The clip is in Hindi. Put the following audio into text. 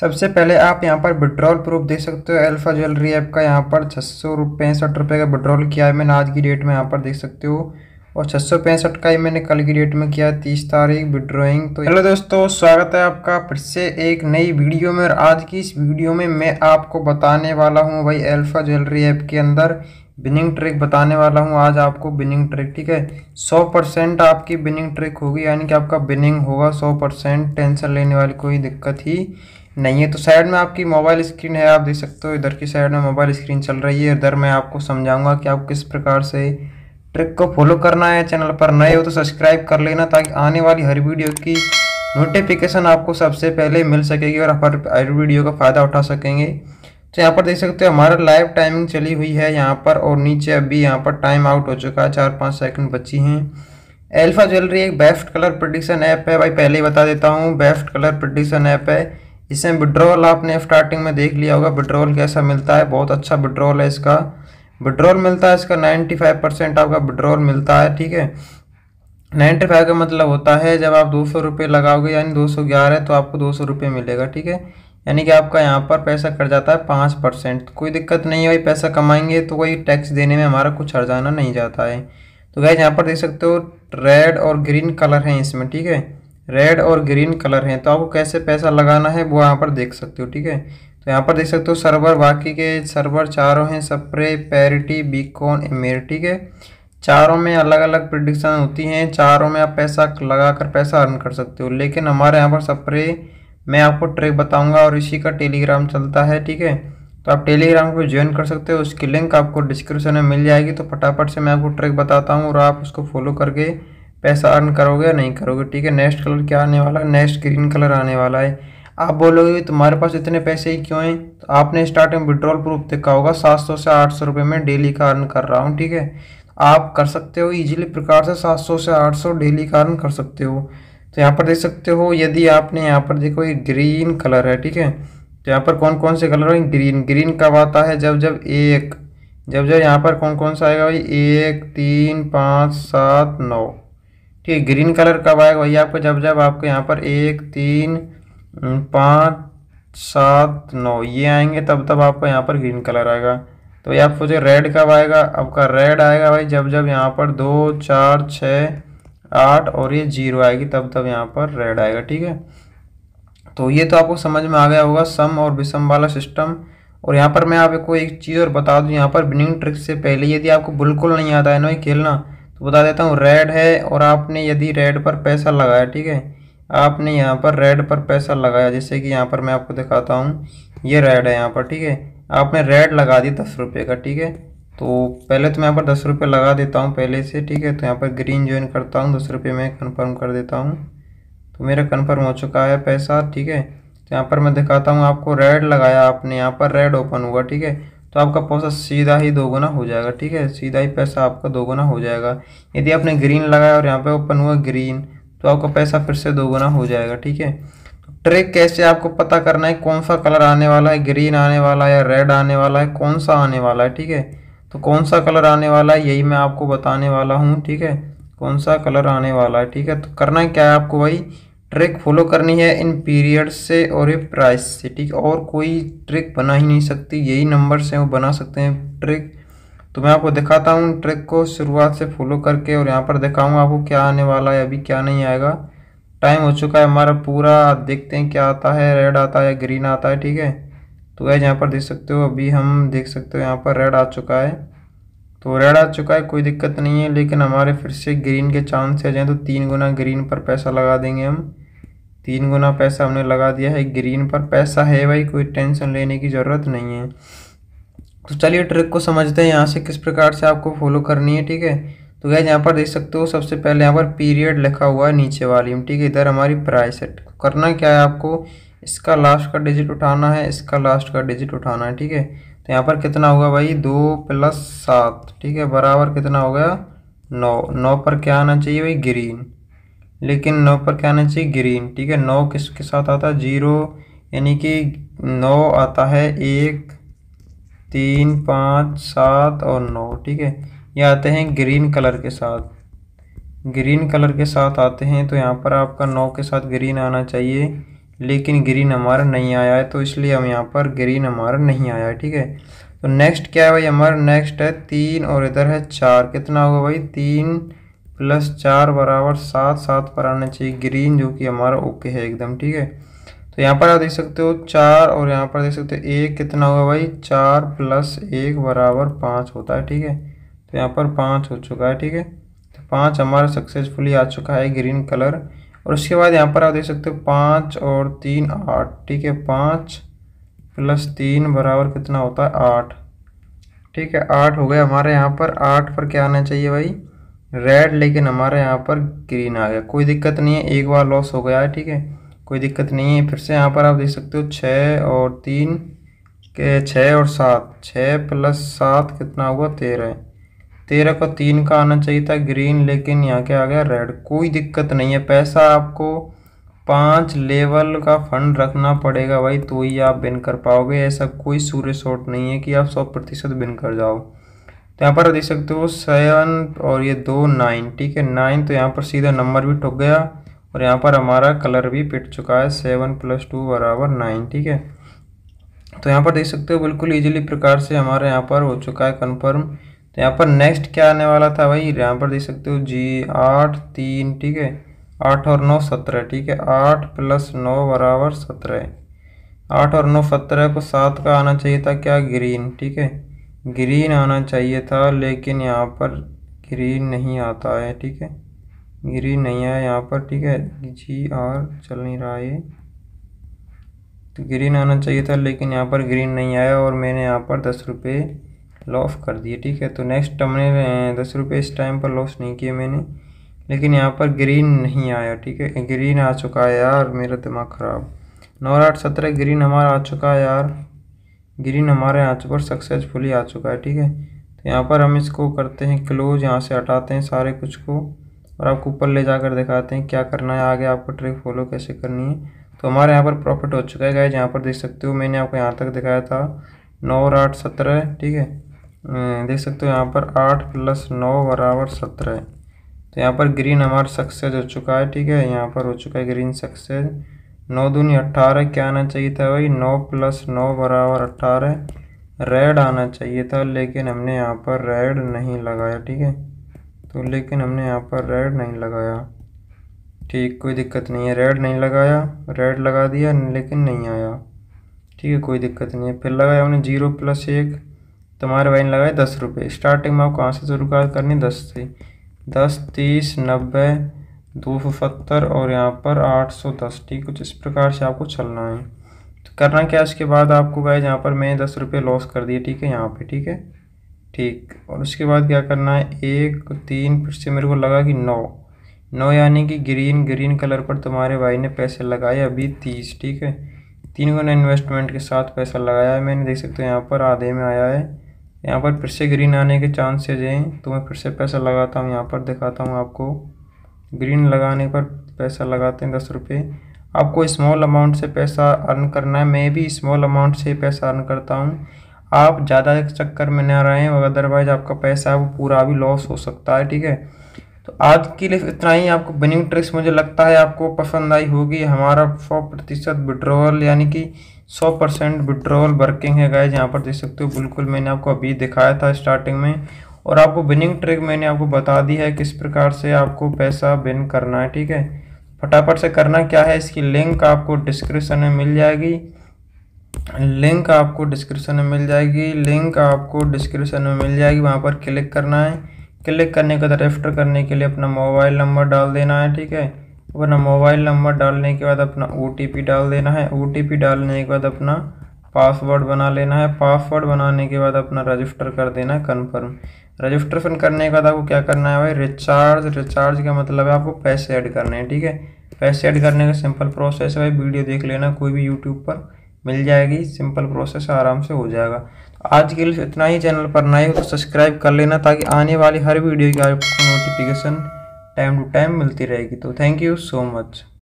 सबसे पहले आप यहाँ पर विड्रॉल प्रूफ देख सकते हो अल्फा ज्वेलरी ऐप का यहाँ पर छः सौ पैंसठ रुपये का विड्रॉल किया है मैंने आज की डेट में यहाँ पर देख सकते हो और छः सौ पैंसठ का ही मैंने कल की डेट में किया है तीस तारीख विड्रॉइंग तो हेलो दोस्तों स्वागत है आपका फिर से एक नई वीडियो में और आज की इस वीडियो में मैं आपको बताने वाला हूँ भाई अल्फा ज्वेलरी ऐप के अंदर बिनिंग ट्रिक बताने वाला हूँ आज आपको बिनिंग ट्रिक ठीक है सौ परसेंट आपकी बिनिंग ट्रिक होगी यानी कि आपका बिनिंग होगा सौ परसेंट टेंशन लेने वाली कोई दिक्कत ही नहीं है तो साइड में आपकी मोबाइल स्क्रीन है आप देख सकते हो इधर की साइड में मोबाइल स्क्रीन चल रही है इधर मैं आपको समझाऊंगा कि आप किस प्रकार से ट्रिक को फॉलो करना है चैनल पर नए हो तो सब्सक्राइब कर लेना ताकि आने वाली हर वीडियो की नोटिफिकेशन आपको सबसे पहले मिल सकेगी और हर हर वीडियो का फ़ायदा उठा सकेंगे तो यहाँ पर देख सकते हो हमारा लाइव टाइमिंग चली हुई है यहाँ पर और नीचे अभी यहाँ पर टाइम आउट हो चुका है चार पाँच सेकंड बची हैं एल्फा ज्वेलरी एक बेस्ट कलर प्रडिक्शन ऐप है भाई पहले ही बता देता हूँ बेस्ट कलर प्रडिक्शन ऐप है इसमें विड्रोवल आपने स्टार्टिंग में देख लिया होगा विड्रॉल कैसा मिलता है बहुत अच्छा विड्रोवल है इसका विड्रोवल मिलता है इसका 95 परसेंट आपका विड्रोवल मिलता है ठीक है 95 का मतलब होता है जब आप दो सौ रुपये लगाओगे यानी दो सौ ग्यारह तो आपको दो सौ रुपये मिलेगा ठीक है यानी कि आपका यहाँ पर पैसा कट जाता है पाँच परसेंट तो कोई दिक्कत नहीं है पैसा कमाएंगे तो कोई टैक्स देने में हमारा कुछ हर्जाना नहीं जाता है तो गैज यहाँ पर देख सकते हो रेड और ग्रीन कलर हैं इसमें ठीक है रेड और ग्रीन कलर हैं तो आपको कैसे पैसा लगाना है वो यहाँ पर देख सकते हो ठीक है तो यहाँ पर देख सकते हो सर्वर बाकी के सर्वर चारों हैं सप्रे पैरिटी बीकॉन एमेर ठीक है चारों में अलग अलग प्रडिक्शन होती हैं चारों में आप पैसा लगा कर पैसा अर्न कर सकते हो लेकिन हमारे यहाँ पर सप्रे मैं आपको ट्रिक बताऊँगा और इसी का टेलीग्राम चलता है ठीक है तो आप टेलीग्राम को ज्वाइन कर सकते हो उसकी लिंक आपको डिस्क्रिप्शन में मिल जाएगी तो फटाफट से मैं आपको ट्रिक बताता हूँ और आप उसको फॉलो करके पैसा अर्न करोगे या नहीं करोगे ठीक है नेक्स्ट कलर क्या आने वाला है नेक्स्ट ग्रीन कलर आने वाला है आप बोलोगे तुम्हारे पास इतने पैसे ही क्यों हैं तो आपने स्टार्टिंग विड्रॉल प्रूफ देखा होगा सात सौ से आठ सौ रुपये में डेली का अर्न कर रहा हूँ ठीक है आप कर सकते हो इजीली प्रकार से सात सौ से आठ सौ डेली का अर्न कर सकते हो तो यहाँ पर देख सकते हो यदि आपने यहाँ पर देखो ये ग्रीन कलर है ठीक है तो यहाँ पर कौन कौन से कलर हैं ग्रीन ग्रीन कब आता है जब जब एक जब जब यहाँ पर कौन कौन सा आएगा भाई एक तीन पाँच सात नौ ठीक है ग्रीन कलर कब आएगा भैया आपको जब जब आपको यहाँ पर एक तीन पाँच सात नौ ये आएंगे तब तब आपको यहाँ पर ग्रीन कलर आएगा तो भैया आप सोचिए रेड कब आएगा आपका रेड आएगा भाई जब जब यहाँ पर दो चार छः आठ और ये जीरो आएगी तब तब यहाँ पर रेड आएगा ठीक है तो ये तो आपको समझ में आ गया होगा सम और विषम वाला सिस्टम और यहाँ पर मैं आपको एक चीज़ और बता दूँ यहाँ पर बिनिंग ट्रिक से पहले यदि आपको बिल्कुल नहीं आता है ना खेलना बता देता हूँ रेड है और आपने यदि रेड पर पैसा लगाया ठीक है आपने यहाँ पर रेड पर पैसा लगाया जैसे कि यहाँ पर मैं आपको दिखाता हूँ ये रेड है यहाँ पर ठीक है आपने रेड लगा दी दस रुपये का ठीक है तो पहले तो मैं यहाँ पर दस रुपये लगा देता हूँ पहले से ठीक है तो यहाँ पर ग्रीन ज्वाइन करता हूँ दस रुपये में कन्फर्म कर देता हूँ तो मेरा कन्फर्म हो चुका है पैसा ठीक है तो यहाँ पर मैं दिखाता हूँ आपको रेड लगाया आपने यहाँ पर रेड ओपन हुआ ठीक है तो आपका पैसा सीधा ही दोगुना हो जाएगा ठीक है सीधा ही पैसा आपका दोगुना हो जाएगा यदि आपने ग्रीन लगाया और यहाँ पे ओपन हुआ ग्रीन तो आपका पैसा फिर से दोगुना हो जाएगा ठीक है ट्रिक कैसे आपको पता करना है कौन सा कलर आने वाला है ग्रीन आने वाला है रेड आने वाला है कौन सा आने वाला है ठीक है तो कौन सा कलर आने वाला है यही मैं आपको बताने वाला हूँ ठीक है कौन सा कलर आने वाला है ठीक है तो करना है क्या है आपको भाई ट्रिक फॉलो करनी है इन पीरियड से और ये प्राइस से ठीक और कोई ट्रिक बना ही नहीं सकती यही नंबर से वो बना सकते हैं ट्रिक तो मैं आपको दिखाता हूँ ट्रिक को शुरुआत से फॉलो करके और यहाँ पर दिखाऊँगा आपको क्या आने वाला है अभी क्या नहीं आएगा टाइम हो चुका है हमारा पूरा देखते हैं क्या आता है रेड आता है ग्रीन आता है ठीक है तो वह यहाँ पर देख सकते हो अभी हम देख सकते हो यहाँ पर रेड आ चुका है तो रेड आ चुका है कोई दिक्कत नहीं है लेकिन हमारे फिर से ग्रीन के आ जाएँ तो तीन गुना ग्रीन पर पैसा लगा देंगे हम तीन गुना पैसा हमने लगा दिया है ग्रीन पर पैसा है भाई कोई टेंशन लेने की ज़रूरत नहीं है तो चलिए ट्रिक को समझते हैं यहाँ से किस प्रकार से आपको फॉलो करनी है ठीक है तो गैस यहाँ पर देख सकते हो सबसे पहले यहाँ पर पीरियड लिखा हुआ है नीचे वाली में ठीक है इधर हमारी प्राइस है करना क्या है आपको इसका लास्ट का डिजिट उठाना है इसका लास्ट का डिजिट उठाना है ठीक है तो यहाँ पर कितना होगा भाई दो प्लस सात ठीक है बराबर कितना हो गया नौ नौ पर क्या आना चाहिए भाई ग्रीन लेकिन नौ पर क्या आना चाहिए ग्रीन ठीक है नौ किसके साथ आता है जीरो यानी कि नौ आता है एक तीन पाँच सात और नौ ठीक है ये आते हैं ग्रीन कलर के साथ ग्रीन कलर के साथ आते हैं तो यहाँ पर आपका नौ के साथ ग्रीन आना चाहिए लेकिन ग्रीन हमारा नहीं आया है तो इसलिए हम यहाँ पर ग्रीन हमारा नहीं आया है ठीक है तो नेक्स्ट क्या है भाई हमारा नेक्स्ट है तीन और इधर है चार कितना होगा भाई तीन प्लस चार बराबर सात सात पर आना चाहिए ग्रीन जो कि हमारा ओके है एकदम ठीक है तो यहाँ पर आप देख सकते हो चार और यहाँ पर देख सकते हो एक कितना होगा भाई चार प्लस एक बराबर पाँच होता है ठीक है तो यहाँ पर पाँच हो चुका है ठीक है तो पाँच हमारा सक्सेसफुली आ चुका है ग्रीन कलर और उसके बाद यहाँ पर आप देख सकते हो पाँच और तीन आठ ठीक है पाँच प्लस तीन बराबर कितना होता है आठ ठीक है आठ हो गया हमारे यहाँ पर आठ पर क्या आना चाहिए भाई रेड लेकिन हमारे यहाँ पर ग्रीन आ गया कोई दिक्कत नहीं है एक बार लॉस हो गया है ठीक है कोई दिक्कत नहीं है फिर से यहाँ पर आप देख सकते हो छः और तीन के छः और सात छः प्लस सात कितना हुआ तेरह तेरह को तीन का आना चाहिए था ग्रीन लेकिन यहाँ के आ गया रेड कोई दिक्कत नहीं है पैसा आपको पाँच लेवल का फंड रखना पड़ेगा भाई तो ही आप बिन कर पाओगे ऐसा कोई सूर्य शॉट नहीं है कि आप सौ प्रतिशत बिन कर जाओ तो यहाँ पर देख सकते हो सेवन और ये दो नाइन ठीक है नाइन तो यहाँ पर सीधा नंबर भी ठुक गया और यहाँ पर हमारा कलर भी पिट चुका है सेवन प्लस टू बराबर नाइन ठीक है तो यहाँ पर देख सकते हो बिल्कुल इजीली प्रकार से हमारे यहाँ पर हो चुका है कन्फर्म तो यहाँ पर नेक्स्ट क्या आने वाला था भाई यहाँ पर देख सकते हो जी आठ तीन ठीक है आठ और नौ सत्रह ठीक है आठ प्लस नौ बराबर सत्रह आठ और नौ सत्रह को सात का आना चाहिए था क्या ग्रीन ठीक है ग्रीन आना चाहिए था लेकिन यहाँ पर ग्रीन नहीं आता है ठीक है ग्रीन नहीं आया यहाँ पर ठीक है जी और चल नहीं रहा है तो ग्रीन आना चाहिए था लेकिन यहाँ पर ग्रीन नहीं आया और मैंने यहाँ पर दस रुपये लॉस कर दिए ठीक है तो नेक्स्ट हमने दस रुपये इस टाइम पर लॉस नहीं किए मैंने लेकिन यहाँ पर ग्रीन नहीं आया ठीक है ग्रीन आ चुका है यार मेरा दिमाग ख़राब नौ आठ सत्रह ग्रीन हमारा आ चुका है यार ग्रीन हमारे यहाँ पर सक्सेसफुली आ चुका है ठीक है तो यहाँ पर हम इसको करते हैं क्लोज यहाँ से हटाते हैं सारे कुछ को और आपको ऊपर ले जाकर दिखाते हैं क्या करना है आगे आपको ट्रिक फॉलो कैसे करनी है तो हमारे यहाँ पर प्रॉफिट हो चुका है गाइज यहाँ पर देख सकते हो मैंने आपको यहाँ तक दिखाया था नौ और आठ सत्रह ठीक है अं, देख सकते हो यहाँ पर आठ प्लस नौ बराबर सत्रह तो यहाँ पर ग्रीन हमारा सक्सेस हो चुका है ठीक है यहाँ पर हो चुका है ग्रीन सक्सेस नौ दूनी अट्ठारह क्या आना चाहिए था भाई नौ प्लस नौ बराबर अट्ठारह रेड आना चाहिए था लेकिन हमने यहाँ पर रेड नहीं लगाया ठीक है तो लेकिन हमने यहाँ पर रेड नहीं लगाया ठीक कोई दिक्कत नहीं है रेड नहीं लगाया रेड लगा दिया लेकिन नहीं आया ठीक है कोई दिक्कत नहीं है फिर लगाया हमने जीरो प्लस एक तुम्हारे भाई ने लगाया दस रुपये स्टार्टिंग में आप कहाँ से शुरू करनी दस से दस तीस नब्बे दो सौ सत्तर और यहाँ पर आठ सौ दस ठीक कुछ इस प्रकार से आपको चलना है तो करना क्या इसके बाद आपको गए यहाँ पर मैंने दस रुपये लॉस कर दिए ठीक है यहाँ पे ठीक है ठीक और उसके बाद क्या करना है एक तीन फिर से मेरे को लगा कि नौ नौ यानी कि ग्रीन ग्रीन कलर पर तुम्हारे भाई ने पैसे लगाए अभी तीस ठीक है तीन गुना इन्वेस्टमेंट के साथ पैसा लगाया है मैंने देख सकते हो यहाँ पर आधे में आया है यहाँ पर फिर से ग्रीन आने के चांसेज हैं तो मैं फिर से पैसा लगाता हूँ यहाँ पर दिखाता हूँ आपको ग्रीन लगाने पर पैसा लगाते हैं दस रुपये आपको स्मॉल अमाउंट से पैसा अर्न करना है मैं भी स्मॉल अमाउंट से पैसा अर्न करता हूँ आप ज़्यादा चक्कर में ना रहें अदरवाइज आपका पैसा है वो पूरा भी लॉस हो सकता है ठीक है तो आज के लिए इतना ही आपको बनिंग ट्रिक्स मुझे लगता है आपको पसंद आई होगी हमारा सौ प्रतिशत विड्रोवल यानी कि सौ परसेंट विड्रोवल वर्किंग है गाइज यहाँ पर देख सकते हो बिल्कुल मैंने आपको अभी दिखाया था स्टार्टिंग में और आपको बिनिंग ट्रिक मैंने आपको बता दी है किस प्रकार से आपको पैसा बिन करना है ठीक है फटाफट से करना क्या है इसकी लिंक आपको डिस्क्रिप्शन में मिल जाएगी लिंक आपको डिस्क्रिप्शन में मिल जाएगी लिंक आपको डिस्क्रिप्शन में मिल जाएगी वहाँ पर क्लिक करना है क्लिक करने के बाद रेफ्टर करने के लिए अपना मोबाइल नंबर डाल देना है ठीक है अपना मोबाइल नंबर डालने के बाद अपना ओ डाल देना है ओ डालने के बाद अपना पासवर्ड बना लेना है पासवर्ड बनाने के बाद अपना रजिस्टर कर देना है कन्फर्म रजिस्टर फिन करने के बाद आपको क्या करना है भाई रिचार्ज रिचार्ज का मतलब है आपको पैसे ऐड करने हैं ठीक है पैसे ऐड करने का सिंपल प्रोसेस है भाई वीडियो देख लेना कोई भी यूट्यूब पर मिल जाएगी सिंपल प्रोसेस आराम से हो जाएगा तो आज के लिए इतना ही चैनल पर नए हो तो सब्सक्राइब कर लेना ताकि आने वाली हर वीडियो की आपको नोटिफिकेशन टाइम टू टाइम मिलती रहेगी तो थैंक यू सो मच